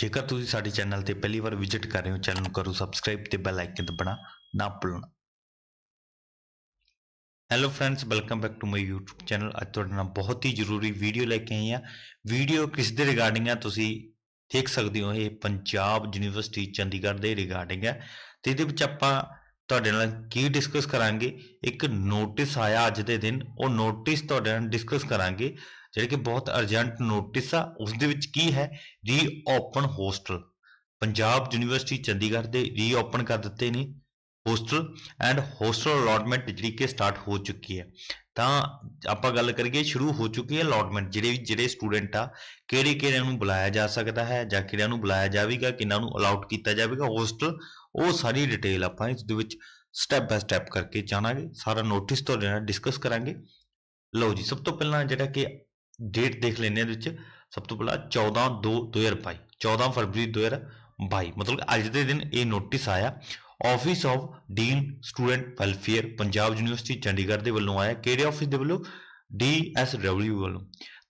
ਜੇਕਰ ਤੁਸੀਂ ਸਾਡੇ ਚੈਨਲ ਤੇ ਪਹਿਲੀ ਵਾਰ ਵਿਜ਼ਿਟ ਕਰ ਰਹੇ ਹੋ ਚੈਨਲ ਨੂੰ ਕਰੋ ਸਬਸਕ੍ਰਾਈਬ ਤੇ ਬੈਲ ਆਈਕਨ ਦਬਣਾ ਨਾ ਭੁੱਲਣਾ hello friends welcome back to my YouTube channel ਅੱਜ ਤੁਹਾਡੇ ਨਾਲ ਬਹੁਤ ਹੀ ਜ਼ਰੂਰੀ ਵੀਡੀਓ ਲੈ ਕੇ ਆਏ ਆ ਵੀਡੀਓ ਕਿਸ ਦੇ ਰਿਗਾਰਡਿੰਗ ਆ ਤੁਸੀਂ ਦੇਖ ਸਕਦੇ ਹੋ ਇਹ ਪੰਜਾਬ ਯੂਨੀਵਰਸਿਟੀ ਚੰਡੀਗੜ੍ਹ ਦੇ ਰਿਗਾਰਡਿੰਗ ਹੈ ਤੇ ਇਹਦੇ ਵਿੱਚ ਆਪਾਂ ਤੁਹਾਡੇ ਨਾਲ ਕੀ ਡਿਸਕਸ ਕਰਾਂਗੇ ਇੱਕ ਨੋਟਿਸ ਆਇਆ ਅੱਜ ਦੇ ਦਿਨ ਉਹ ਨੋਟਿਸ ਤੁਹਾਡੇ ਨਾਲ ਡਿਸਕਸ ਕਰਾਂਗੇ ਜਿਹੜੇ ਕਿ ਬਹੁਤ ਅਰਜੈਂਟ ਨੋਟਿਸ ਆ ਉਸ ਦੇ ਵਿੱਚ ਕੀ ਹੈ reopen hostel Punjab University Chandigarh ਦੇ ਰੀ ਓਪਨ ਕਰ ਦਿੱਤੇ ਨੇ ਹੋਸਟਲ ਐਂਡ ਹੋਸਟਲ ਅਲਾਟਮੈਂਟ ਜਿਹੜੀ ਕਿ ਸਟਾਰਟ ਹੋ ਚੁੱਕੀ ਹੈ ਤਾਂ ਆਪਾਂ ਗੱਲ ਕਰੀਏ ਸ਼ੁਰੂ ਹੋ ਚੁੱਕੀ ਹੈ ਅਲਾਟਮੈਂਟ ਜਿਹੜੇ ਜਿਹੜੇ ਸਟੂਡੈਂਟ ਆ ਕਿਹੜੇ ਕਿਹੜੇ ਨੂੰ ਬੁਲਾਇਆ ਜਾ ਸਕਦਾ ਹੈ ਜਾਂ ਕਿਹੜਿਆਂ ਨੂੰ ਬੁਲਾਇਆ ਜਾਵੇਗਾ ਕਿਹਨਾਂ ਨੂੰ ਅਲਾਉਟ ਕੀਤਾ ਜਾਵੇਗਾ ਹੋਸਟਲ ਉਹ ਸਾਰੀ ਡਿਟੇਲ ਆਪਾਂ ਇਸ ਦੇ ਵਿੱਚ ਸਟੈਪ ਬਾਈ ਸਟੈਪ ਕਰਕੇ ਜਾਣਾਂਗੇ ਸਾਰਾ ਨੋਟਿਸ ਤੋਂ ਡਿਸਕਸ ਕਰਾਂਗੇ ਲਓ ਜੀ ਸਭ ਤੋਂ ਪਹਿਲਾਂ ਜਿਹੜਾ ਕਿ ਡੇਟ ਦੇਖ ਲੈਨੇ ਆ ਇਹਦੇ ਵਿੱਚ ਸਭ ਤੋਂ ਪਹਿਲਾਂ 14 2 2022 14 ਫਰਵਰੀ 2022 ਮਤਲਬ ਅੱਜ ਦੇ ਦਿਨ ਇਹ ਨੋਟਿਸ ਆਇਆ office of dean student welfare Punjab University Chandigarh ਦੇ ਵੱਲੋਂ ਆਇਆ ਕਿਹੜੇ ਆਫਿਸ ਦੇ ਵੱਲੋਂ ਡਬਲਯੂ ਵੱਲੋਂ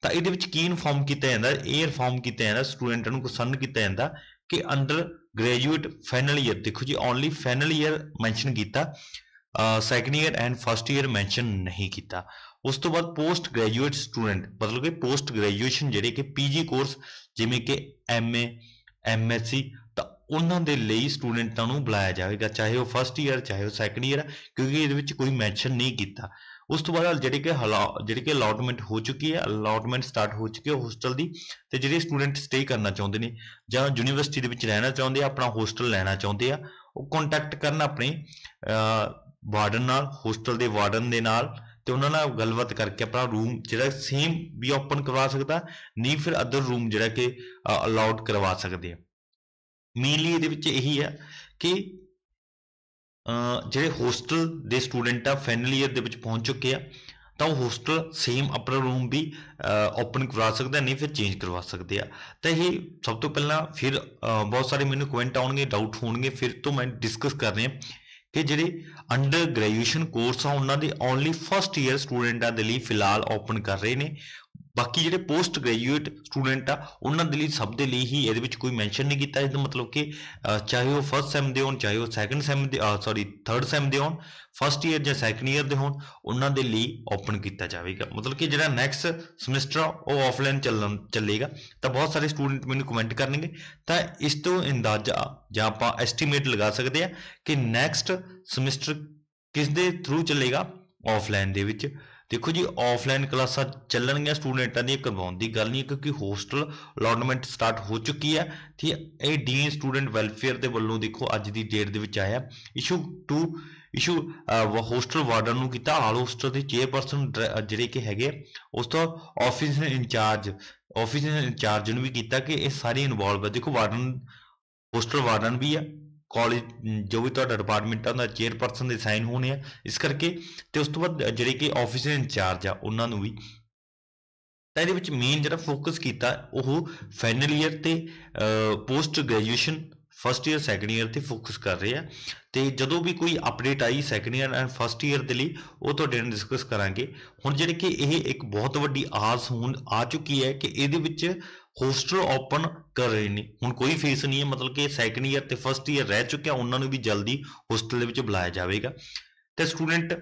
ਤਾਂ ਇਹਦੇ ਵਿੱਚ ਕੀ ਇਨਫਾਰਮ ਕੀਤਾ ਜਾਂਦਾ ਇਹ ਇਨਫਾਰਮ ਕੀਤਾ ਜਾਂਦਾ ਸਟੂਡੈਂਟਾਂ ਨੂੰ ਕੋਸਨ ਕੀਤਾ ਜਾਂਦਾ ਕਿ ਅੰਡਰ ਗ੍ਰੈਜੂਏਟ ਫਾਈਨਲ ਈਅਰ ਦੇਖੋ ਜੀ ਓਨਲੀ ਫਾਈਨਲ ਈਅਰ ਮੈਂਸ਼ਨ ਕੀਤਾ second year and first year mention ਨਹੀਂ ਕੀਤਾ ਉਸ ਤੋਂ ਬਾਅਦ ਪੋਸਟ ਗ੍ਰੈਜੂਏਟ ਸਟੂਡੈਂਟ ਮਤਲਬ ਕਿ ਪੋਸਟ ਗ੍ਰੈਜੂਏਸ਼ਨ ਜਿਹੜੇ ਕਿ ਪੀਜੀ ਕੋਰਸ ਜਿਵੇਂ ਕਿ ਐਮਏ ਐਮਐਸਸੀ ਤਾਂ ਉਹਨਾਂ ਦੇ ਲਈ ਸਟੂਡੈਂਟਾਂ ਨੂੰ ਬੁਲਾਇਆ ਜਾਵੇਗਾ ਚਾਹੇ ਉਹ ਫਰਸਟ ਈਅਰ ਚਾਹੇ ਉਹ ਸੈਕੰਡ ਈਅਰ ਕਿਉਂਕਿ ਇਹਦੇ ਵਿੱਚ ਕੋਈ ਮੈਂਸ਼ਨ ਨਹੀਂ ਕੀਤਾ ਉਸ ਤੋਂ ਬਾਅਦ ਜਿਹੜੇ ਕਿ ਜਿਹੜੇ ਕਿ ਅਲਾਟਮੈਂਟ ਹੋ ਚੁੱਕੀ ਹੈ ਅਲਾਟਮੈਂਟ ਸਟਾਰਟ ਹੋ ਚੁੱਕੀ ਹੈ ਹੋਸਟਲ ਦੀ ਤੇ ਜਿਹੜੇ ਸਟੂਡੈਂਟ ਸਟੇ ਕਰਨਾ ਚਾਹੁੰਦੇ ਨੇ ਜਾਂ ਯੂਨੀਵਰਸਿਟੀ ਦੇ ਵਿੱਚ ਰਹਿਣਾ ਚਾਹੁੰਦੇ ਆ ਆਪਣਾ ਹੋਸਟਲ ਲੈਣਾ ਚਾਹੁੰਦੇ ਆ ਉਹ ਕੰਟੈਕਟ ਕਰਨ ਆਪਣੇ ਵਾਰਡਨ ਨਾਲ ਹੋਸਟਲ ਦੇ ਵਾਰਡਨ ਦੇ ਨਾਲ ਤੇ ਉਹਨਾਂ ਨਾਲ ਗੱਲਬਾਤ ਕਰਕੇ ਆਪਣਾ ਰੂਮ ਜਿਹੜਾ ਸੇਮ ਵੀ ਓਪਨ ਕਰਵਾ ਸਕਦਾ ਨਹੀਂ ਫਿਰ ਅਦਰ ਰੂਮ ਜਿਹੜਾ ਕਿ ਅਲਾਉਡ ਕਰਵਾ ਸਕਦੇ ਆ ਮੇਨਲੀ ਇਹਦੇ ਵਿੱਚ ਇਹੀ ਹੈ ਕਿ ਜਿਹੜੇ ਹੋਸਟਲ ਦੇ ਸਟੂਡੈਂਟ ਆ ਫਾਈਨਲ ਇਅਰ ਦੇ ਵਿੱਚ ਪਹੁੰਚ ਚੁੱਕੇ ਆ ਤਾਂ ਉਹ ਹੋਸਟਲ ਸੇਮ ਆਪਣਾ ਰੂਮ ਵੀ ਓਪਨ ਕਰਵਾ ਸਕਦਾ ਨਹੀਂ ਫਿਰ ਚੇਂਜ ਕਰਵਾ ਸਕਦੇ ਆ ਤਾਂ ਇਹ ਸਭ ਤੋਂ ਪਹਿਲਾਂ ਫਿਰ ਬਹੁਤ ਸਾਰੇ ਮੈਨੂੰ ਕਮੈਂਟ ਆਉਣਗੇ ਡਾਊਟ ਹੋਣਗੇ ਫਿਰ ਤੋਂ ਮੈਂ ਡਿਸਕਸ ਕਰ ਰਹੇ ਆ ਕਿ ਜਿਹੜੇ ਅੰਡਰ ਗ੍ਰੈਜੂਏਸ਼ਨ ਕੋਰਸ ਆ ਉਹਨਾਂ ਦੇ ਓਨਲੀ ਫਸਟ ਈਅਰ ਸਟੂਡੈਂਟਾਂ ਦੇ ਲਈ ਫਿਲਹਾਲ ਓਪਨ ਕਰ ਰਹੇ ਨੇ ਬਾਕੀ ਜਿਹੜੇ ਪੋਸਟ ਗ੍ਰੈਜੂਏਟ ਸਟੂਡੈਂਟ ਆ ਉਹਨਾਂ ਦੇ ਲਈ ਸਭ ਦੇ ਲਈ ਹੀ ਇਹਦੇ ਵਿੱਚ ਕੋਈ ਮੈਂਸ਼ਨ ਨਹੀਂ ਕੀਤਾ ਇਹਦਾ ਮਤਲਬ ਕਿ ਚਾਹੇ ਉਹ ਫਸਟ ਸੈਮ ਦੇ ਹੋਣ ਚਾਹੇ ਉਹ ਸੈਕੰਡ ਸੈਮ ਦੇ ਸੌਰੀ ਥਰਡ ਸੈਮ ਦੇ ਹੋਣ ਫਸਟ ਈਅਰ ਜਾਂ ਸੈਕੰਡ ਈਅਰ ਦੇ ਹੋਣ ਉਹਨਾਂ ਦੇ ਲਈ ਓਪਨ ਕੀਤਾ ਜਾਵੇਗਾ ਮਤਲਬ ਕਿ ਜਿਹੜਾ ਨੈਕਸਟ ਸਮੈਸਟਰ ਉਹ ਆਫਲਾਈਨ ਚੱਲਣ ਚੱਲੇਗਾ ਤਾਂ ਬਹੁਤ ਸਾਰੇ ਸਟੂਡੈਂਟ ਮੈਨੂੰ ਕਮੈਂਟ ਕਰਨਗੇ ਤਾਂ ਇਸ ਤੋਂ ਅੰਦਾਜ਼ਾ ਜਾਂ ਆਪਾਂ ਐਸਟੀਮੇਟ ਲਗਾ ਸਕਦੇ ਆ ਕਿ ਨੈਕਸਟ ਸਮੈਸਟਰ ਕਿਸ ਦੇ ਥਰੂ ਚੱਲੇਗਾ ਆਫਲਾਈਨ ਦੇ ਵਿੱਚ ਦੇਖੋ ਜੀ ਆਫਲਾਈਨ ਕਲਾਸਾਂ ਚੱਲਣਗੀਆਂ ਸਟੂਡੈਂਟਾਂ ਦੀ ਕਰਵਾਉਣ ਦੀ ਗੱਲ ਨਹੀਂ ਕਿਉਂਕਿ ਹੋਸਟਲ ਅਲਾਟਮੈਂਟ ਸਟਾਰਟ ਹੋ ਚੁੱਕੀ ਹੈ ਠੀਕ ਇਹ ਡੀਨ ਸਟੂਡੈਂਟ ਵੈਲਫੇਅਰ ਦੇ ਵੱਲੋਂ ਦੇਖੋ ਅੱਜ ਦੀ ਡੇਟ ਦੇ ਵਿੱਚ ਆਇਆ issue to issue hostel warden ਨੂੰ ਕੀਤਾ ਆਲ ਹੋਸਟਲ ਦੇ ਚੇਅਰਪਰਸਨ ਜਿਹੜੇ ਕਿ ਹੈਗੇ ਉਸ ਤੋਂ ਆਫਿਸ ਇੰਚਾਰਜ ਆਫਿਸ ਇੰਚਾਰਜ ਨੂੰ ਵੀ ਕੀਤਾ ਕਿ ਇਹ ਸਾਰੇ ਇਨਵੋਲਵ ਹੈ ਦੇਖੋ ਵਾਰਡਨ ਹੋਸਟਲ ਵਾਰਡਨ ਵੀ ਆ ਕਾਲਜ ਜੋ ਵੀ ਤੁਹਾਡਾ ਡਿਪਾਰਟਮੈਂਟ ਆ ਉਹਦਾ ਚੇਅਰਪਰਸਨ ਦੇ ਸਾਈਨ ਹੋਣੇ ਆ ਇਸ ਕਰਕੇ ਤੇ ਉਸ ਤੋਂ ਬਾਅਦ ਜਿਹੜੇ ਕਿ ਆਫੀਸਰ ਇੰਚਾਰਜ ਆ ਉਹਨਾਂ ਨੂੰ ਵੀ ਤਾਂ ਇਹਦੇ ਵਿੱਚ ਮੇਨ ਜਿਹੜਾ ਫੋਕਸ ਕੀਤਾ ਉਹ ਫਾਈਨਲ ਈਅਰ ਤੇ post graduation first year second year ਤੇ ਫੋਕਸ ਕਰ ਰਹੇ ਆ ਤੇ ਜਦੋਂ ਵੀ ਕੋਈ ਅਪਡੇਟ ਆਈ second year and first year ਦੇ ਲਈ ਉਹ ਤੁਹਾਡੇ ਨਾਲ ਡਿਸਕਸ ਕਰਾਂਗੇ ਹੁਣ ਜਿਹੜੇ ਕਿ ਇਹ ਇੱਕ ਬਹੁਤ ਵੱਡੀ ਆਸ ਹੁਣ ਆ ਚੁੱਕੀ ਹੈ ਕਿ ਇਹਦੇ ਵਿੱਚ ਹੋਸਟਲ ਓਪਨ ਕਰ ਰਹੇ ਨੇ ਹੁਣ ਕੋਈ ਫੀਸ ਨਹੀਂ ਹੈ ਮਤਲਬ ਕਿ ਸੈਕੰਡ ਈਅਰ ਤੇ ਫਸਟ ਈਅਰ ਰਹਿ ਚੁੱਕਿਆ ਉਹਨਾਂ ਨੂੰ ਵੀ ਜਲਦੀ ਹੋਸਟਲ ਦੇ ਵਿੱਚ ਬੁਲਾਇਆ ਜਾਵੇਗਾ ਤੇ ਸਟੂਡੈਂਟ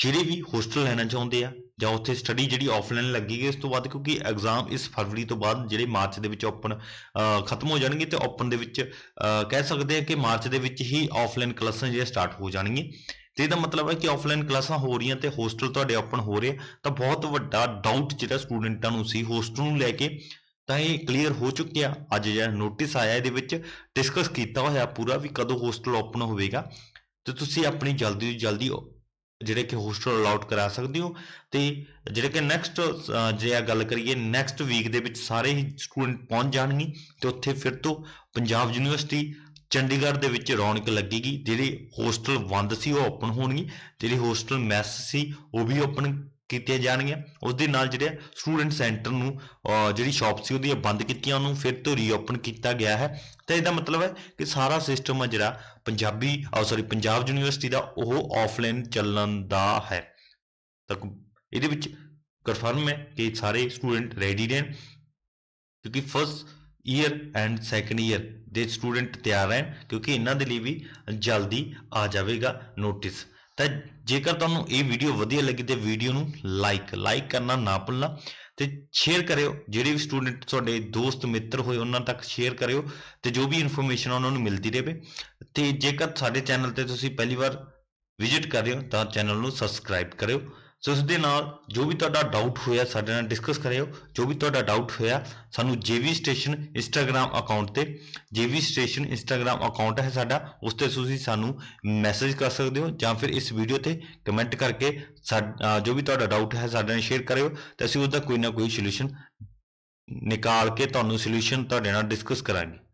ਜਿਹੜੇ ਵੀ ਹੋਸਟਲ ਲੈਣਾ ਚਾਹੁੰਦੇ ਆ ਜਾਂ ਉੱਥੇ ਸਟੱਡੀ ਜਿਹੜੀ ਆਫਲਾਈਨ ਲੱਗੇਗੀ ਉਸ ਤੋਂ ਬਾਅਦ ਕਿਉਂਕਿ ਐਗਜ਼ਾਮ ਇਸ ਫਰਵਰੀ ਤੋਂ ਬਾਅਦ ਜਿਹੜੇ ਮਾਰਚ ਦੇ ਵਿੱਚ ਓਪਨ ਖਤਮ ਹੋ ਜਾਣਗੇ ਤੇ ਓਪਨ ਦੇ ਵਿੱਚ ਕਹਿ ਸਕਦੇ ਆ ਕਿ ਮਾਰਚ ਦੇ ਵਿੱਚ ਹੀ ਆਫਲਾਈਨ ਕਲਾਸਾਂ ਜਿਹੜੀਆਂ ਸਟਾਰਟ ਹੋ ਜਾਣਗੀਆਂ ਤੇ ਇਹਦਾ ਮਤਲਬ ਹੈ ਕਿ ਆਫਲਾਈਨ ਕਲਾਸਾਂ ਹੋ ਰਹੀਆਂ ਤੇ ਹੋਸਟਲ ਤੁਹਾਡੇ ਓਪਨ ਹੋ ਰਹੇ ਤਾਂ ਬਹੁਤ ਵੱਡਾ ਡਾਊਟ ਜਿਹੜਾ ਸਟੂਡੈਂਟਾਂ ਨੂੰ ਸੀ ਹੋਸਟਲ ਨੂੰ ਲੈ ਕੇ ਤਾਂ ਇਹ ਕਲੀਅਰ ਹੋ ਚੁੱਕਿਆ ਅੱਜ ਜਿਹੜਾ ਨੋਟਿਸ ਆਇਆ ਇਹਦੇ ਵਿੱਚ ਡਿਸਕਸ ਕੀਤਾ ਹੋਇਆ ਪੂਰਾ ਵੀ ਕਦੋਂ ਹੋਸਟਲ ਓਪਨ ਹੋਵੇਗਾ ਤੇ ਤੁਸੀਂ ਆਪਣੀ ਜਲਦੀ ਤੋਂ ਜਲਦੀ ਜਿਹੜੇ ਕਿ ਹੋਸਟਲ ਅਲਾਉਟ ਕਰਾ ਸਕਦੇ ਹੋ ਤੇ ਜਿਹੜੇ ਕਿ ਨੈਕਸਟ ਜੇ ਆ ਗੱਲ ਕਰੀਏ ਨੈਕਸਟ ਵੀਕ ਦੇ ਵਿੱਚ ਸਾਰੇ ਹੀ ਸਟੂਡੈਂਟ ਪਹੁੰਚ ਜਾਣਗੇ ਤੇ ਉੱਥੇ ਫਿਰ ਤੋਂ ਪੰਜਾਬ ਯੂਨੀਵਰਸਿਟੀ ਚੰਡੀਗੜ੍ਹ ਦੇ ਵਿੱਚ ਰੌਣਕ ਲੱਗੇਗੀ ਜਿਹੜੇ ਹੋਸਟਲ ਬੰਦ ਸੀ ਉਹ ਓਪਨ ਹੋਣਗੇ ਜਿਹੜੇ ਹੋਸਟਲ ਮੈਸ ਸੀ ਉਹ ਵੀ ਓਪਨ ਕੀਤੀਆਂ ਜਾਣਗੀਆਂ ਉਸ ਦੇ ਨਾਲ ਜਿਹੜੇ ਸਟੂਡੈਂਟ ਸੈਂਟਰ ਨੂੰ ਜਿਹੜੀ ਸ਼ਾਪ ਸੀ ਉਹਦੀਆਂ ਬੰਦ ਕੀਤੀਆਂ ਉਹਨੂੰ ਫਿਰ ਤੋਂ ਰੀਓਪਨ ਕੀਤਾ ਗਿਆ ਹੈ ਤਾਂ ਇਹਦਾ ਮਤਲਬ ਹੈ ਕਿ ਸਾਰਾ ਸਿਸਟਮ ਆ ਜਿਹੜਾ ਪੰਜਾਬੀ ਸੌਰੀ ਪੰਜਾਬ ਯੂਨੀਵਰਸਿਟੀ ਦਾ ਉਹ ਆਫਲਾਈਨ ਚੱਲਣ ਦਾ ਹੈ ਤਾਂ ਇਹਦੇ ਵਿੱਚ ਕਨਫਰਮ ਹੈ ਕਿ ਸਾਰੇ ਸਟੂਡੈਂਟ ਰੈਡੀ ਰਹਿਣ ਕਿਉਂਕਿ first year and second year ਦੇ ਸਟੂਡੈਂਟ ਤਿਆਰ ਹੈ ਕਿਉਂਕਿ ਇਹਨਾਂ ਦੇ ਲਈ ਵੀ ਜਲਦੀ ਆ ਜਾਵੇਗਾ ਨੋਟਿਸ ਤਾਂ ਜੇਕਰ ਤੁਹਾਨੂੰ ਇਹ ਵੀਡੀਓ ਵਧੀਆ ਲੱਗੀ ਤੇ ਵੀਡੀਓ ਨੂੰ ਲਾਈਕ ਲਾਈਕ ਕਰਨਾ ਨਾ ਭੁੱਲਣਾ ਤੇ ਸ਼ੇਅਰ ਕਰਿਓ ਜਿਹੜੇ ਵੀ ਸਟੂਡੈਂਟ ਤੁਹਾਡੇ ਦੋਸਤ ਮਿੱਤਰ ਹੋਏ ਉਹਨਾਂ ਤੱਕ ਸ਼ੇਅਰ ਕਰਿਓ ਤੇ ਜੋ ਵੀ ਇਨਫੋਰਮੇਸ਼ਨ ਉਹਨਾਂ ਨੂੰ ਮਿਲਦੀ ਰਹੇ ਤੇ ਜੇਕਰ ਸਾਡੇ ਚੈਨਲ ਤੇ ਤੁਸੀਂ ਪਹਿਲੀ ਵਾਰ ਵਿਜ਼ਿਟ ਕਰ ਰਹੇ ਹੋ ਤਾਂ ਚੈਨਲ ਨੂੰ ਸਬਸਕ੍ਰਾਈਬ ਕਰਿਓ ਸੋ ਇਸ ਦੇ ਨਾਲ ਜੋ ਵੀ ਤੁਹਾਡਾ ਡਾਊਟ ਹੋਇਆ ਸਾਡੇ ਨਾਲ ਡਿਸਕਸ ਕਰਿਓ ਜੋ ਵੀ ਤੁਹਾਡਾ ਡਾਊਟ ਹੋਇਆ ਸਾਨੂੰ ਜੀਵੀ ਸਟੇਸ਼ਨ ਇੰਸਟਾਗ੍ਰam ਅਕਾਊਂਟ ਤੇ ਜੀਵੀ ਸਟੇਸ਼ਨ ਇੰਸਟਾਗ੍ਰam ਅਕਾਊਂਟ ਹੈ ਸਾਡਾ ਉਸ ਤੇ ਤੁਸੀਂ ਸਾਨੂੰ ਮੈਸੇਜ ਕਰ ਸਕਦੇ ਹੋ ਜਾਂ ਫਿਰ ਇਸ ਵੀਡੀਓ ਤੇ ਕਮੈਂਟ ਕਰਕੇ ਜੋ ਵੀ ਤੁਹਾਡਾ ਡਾਊਟ ਹੈ ਸਾਡੇ ਨਾਲ ਸ਼ੇਅਰ ਕਰਿਓ ਤੇ ਅਸੀਂ ਉਸ ਦਾ ਕੋਈ ਨਾ ਕੋਈ ਸੋਲੂਸ਼ਨ ਨਿਕਾਲ ਕੇ ਤੁਹਾਨੂੰ ਸੋਲੂਸ਼ਨ ਤੁਹਾਡੇ ਨਾਲ ਡਿਸਕਸ ਕਰਾਂਗੇ